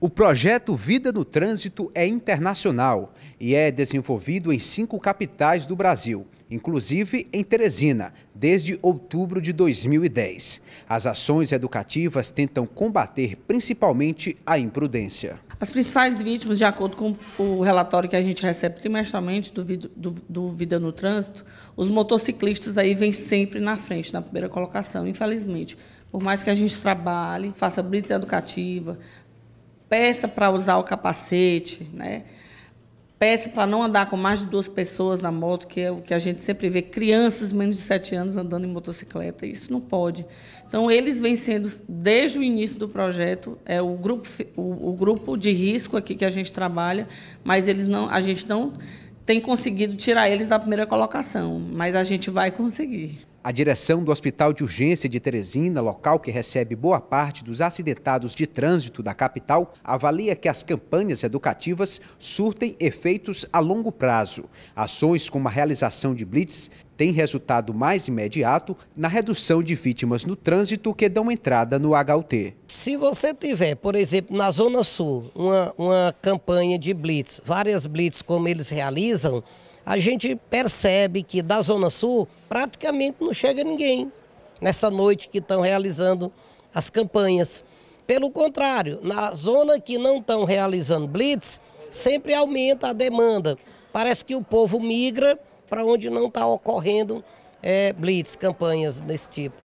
O projeto Vida no Trânsito é internacional e é desenvolvido em cinco capitais do Brasil, inclusive em Teresina, desde outubro de 2010. As ações educativas tentam combater principalmente a imprudência. As principais vítimas, de acordo com o relatório que a gente recebe trimestralmente do, do, do Vida no Trânsito, os motociclistas aí vêm sempre na frente, na primeira colocação, infelizmente. Por mais que a gente trabalhe, faça briga educativa, peça para usar o capacete, né? Peça para não andar com mais de duas pessoas na moto, que é o que a gente sempre vê, crianças menos de sete anos andando em motocicleta, isso não pode. Então, eles vêm sendo, desde o início do projeto, é o grupo, o, o grupo de risco aqui que a gente trabalha, mas eles não, a gente não tem conseguido tirar eles da primeira colocação, mas a gente vai conseguir. A direção do Hospital de Urgência de Teresina, local que recebe boa parte dos acidentados de trânsito da capital, avalia que as campanhas educativas surtem efeitos a longo prazo. Ações como a realização de blitz têm resultado mais imediato na redução de vítimas no trânsito que dão entrada no HUT. Se você tiver, por exemplo, na Zona Sul, uma, uma campanha de blitz, várias blitz como eles realizam, a gente percebe que da Zona Sul praticamente não chega ninguém nessa noite que estão realizando as campanhas. Pelo contrário, na zona que não estão realizando blitz, sempre aumenta a demanda. Parece que o povo migra para onde não está ocorrendo é, blitz, campanhas desse tipo.